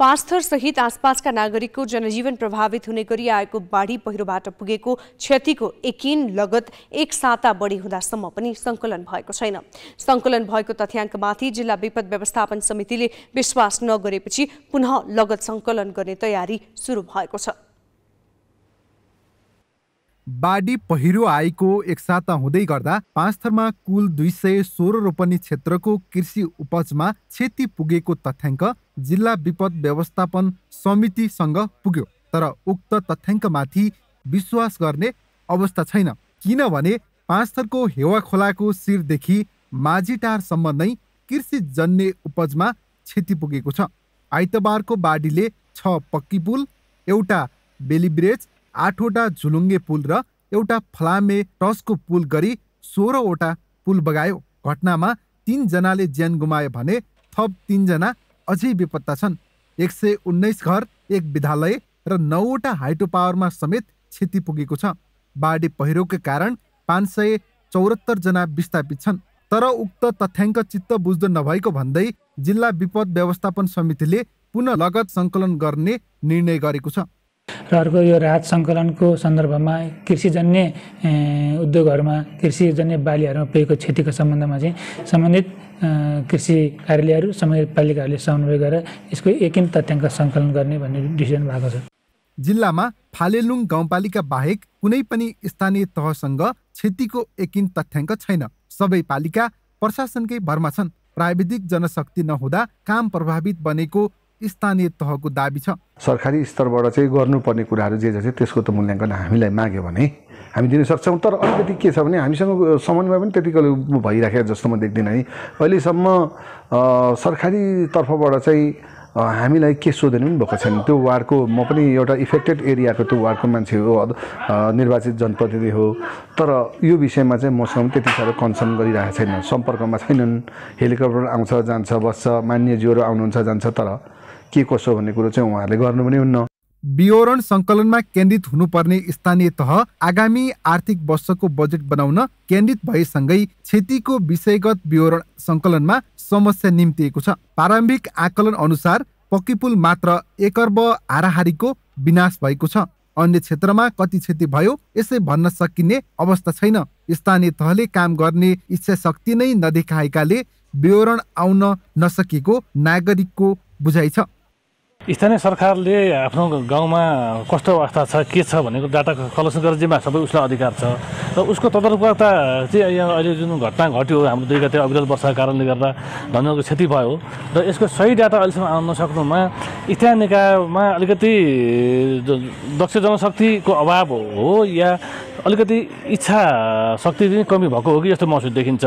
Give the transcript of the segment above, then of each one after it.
सहित आसपासका नागरिकको जनजीवन प्रभावित हुने गरी आएको बाढी पहिरोबाट पुगेको क्षतिको एकिन लगत एक साता बढी हुँदासम्म पनि सङ्कलन भएको छैन सङ्कलन भएको तथ्याङ्कमाथि जिल्ला विपद व्यवस्थापन समितिले विश्वास नगरेपछि पुनः लगत सङ्कलन गर्ने तयारी सुरु भएको छ बाढी पहिरो आएको एक साता हुँदै गर्दा पाँच थरमा कुल दुई सय सोह्र रोपनी क्षेत्रको कृषि उपजमा क्षति पुगेको तथ्याङ्क जिल्ला विपद व्यवस्थापन समितिसँग पुग्यो तर उक्त तथ्याङ्कमाथि विश्वास गर्ने अवस्था छैन किनभने पाँच थरको हेवा खोलाको शिरदेखि माझीटारसम्म नै कृषिजन्य उपजमा क्षति पुगेको छ आइतबारको बाढीले छ पक्की पुल एउटा बेलिब्रेज आठवटा झुलुङ्गे पुल र एउटा फलामे टसको पुल गरी सोह्रवटा पुल बगायो घटनामा तिनजनाले ज्यान गुमायो भने थप तिनजना अझै बेपत्ता छन् एक सय उन्नाइस घर एक विद्यालय र नौवटा हाइटो पावरमा समेत क्षति पुगेको छ बाढी पहिरोका कारण पाँच सय चौरात्तरजना विस्थापित छन् तर उक्त तथ्याङ्क चित्त बुझ्दो नभएको भन्दै जिल्ला विपद व्यवस्थापन समितिले पुनः लगत सङ्कलन गर्ने निर्णय गरेको छ र अर्को यो राहत सङ्कलनको सन्दर्भमा कृषिजन्य उद्योगहरूमा कृषिजन्य बालीहरूमा पुगेको क्षतिको सम्बन्धमा चाहिँ सम्बन्धित कृषि कार्यालयहरू पालिकाहरूले समन्वय गरेर यसको एकिन तथ्याङ्क सङ्कलन गर्ने भन्ने डिसिजन भएको छ जिल्लामा फालेलुङ गाउँपालिका बाहेक कुनै पनि स्थानीय तहसँग क्षतिको एकिन तथ्याङ्क छैन सबै पालिका प्रशासनकै भरमा छन् प्राविधिक जनशक्ति नहुँदा काम प्रभावित बनेको स्थानीय तहको दावी छ सरकारी स्तरबाट चाहिँ गर्नुपर्ने कुराहरू जे छ त्यसको त मूल्याङ्कन हामीलाई माग्यो भने हामी दिन सक्छौँ तर अलिकति के छ भने हामीसँग समन्वय पनि त्यतिको भइराखेको जस्तो म देख्दिनँ है अहिलेसम्म सरकारी तर्फबाट चाहिँ हामीलाई के सोधेन पनि भएको छैन त्यो वार्डको म पनि एउटा इफेक्टेड एरियाको त्यो वार्डको मान्छे हो निर्वाचित जनप्रतिनिधि हो तर यो विषयमा चाहिँ मसँग त्यति साह्रो कन्सर्न गरिरहेको छैन सम्पर्कमा छैनन् हेलिकप्टर आउँछ जान्छ बस्छ मान्यज्यूहरू आउनुहुन्छ जान्छ तर के कसो भन्ने कुरो चाहिँ उहाँहरूले गर्नु पनि हुन्न विवरण सङ्कलनमा केन्द्रित हुनुपर्ने स्थानीय तह आगामी आर्थिक वर्षको बजेट बनाउन केन्द्रित भएसँगै क्षतिको विषयगत विवरण सङ्कलनमा समस्या निम्तिएको छ प्रारम्भिक आकलन अनुसार पक्किपुल मात्र एक अर्ब हाराहारीको विनाश भएको छ अन्य क्षेत्रमा कति क्षति भयो यसै भन्न सकिने अवस्था छैन स्थानीय तहले काम गर्ने इच्छा शक्ति नै नदेखाएकाले विवरण आउन नसकेको नागरिकको बुझाइ छ स्थानीय सरकारले आफ्नो गाउँमा कस्तो अवस्था छ के छ भनेको डाटा कलेक्सन गरेर जिम्मा सबै उसलाई अधिकार छ र उसको तदर्कता चाहिँ यहाँ अहिले जुन घटना घट्यो हाम्रो दुई गते अविरल वर्षाको कारणले गर्दा धनको क्षति भयो र यसको सही डाटा अहिलेसम्म आउन नसक्नुमा स्थानीय निकायमा अलिकति दक्ष जनशक्तिको अभाव हो या अलिकति इच्छा शक्ति चाहिँ कमी भएको हो कि जस्तो महसुस देखिन्छ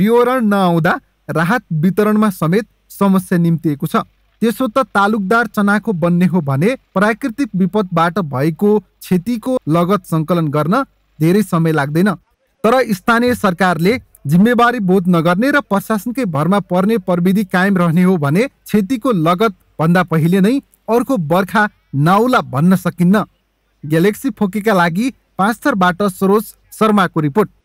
विवरण नआउँदा राहत वितरणमा समेत समस्या निम्तिएको छ त्यसो त तालुकदार चनाखो बन्ने हो भने प्राकृतिक विपदबाट भएको क्षतिको लगत सङ्कलन गर्न धेरै समय लाग्दैन तर स्थानीय सरकारले जिम्मेवारी बोध नगर्ने र प्रशासनकै भरमा पर्ने प्रविधि कायम रहने हो भने क्षतिको लगत भन्दा पहिले नै अर्को बर्खा नाउला भन्न सकिन्न ग्यालेक्सी फोकेका लागि पाँचथरबाट सरोज शर्माको रिपोर्ट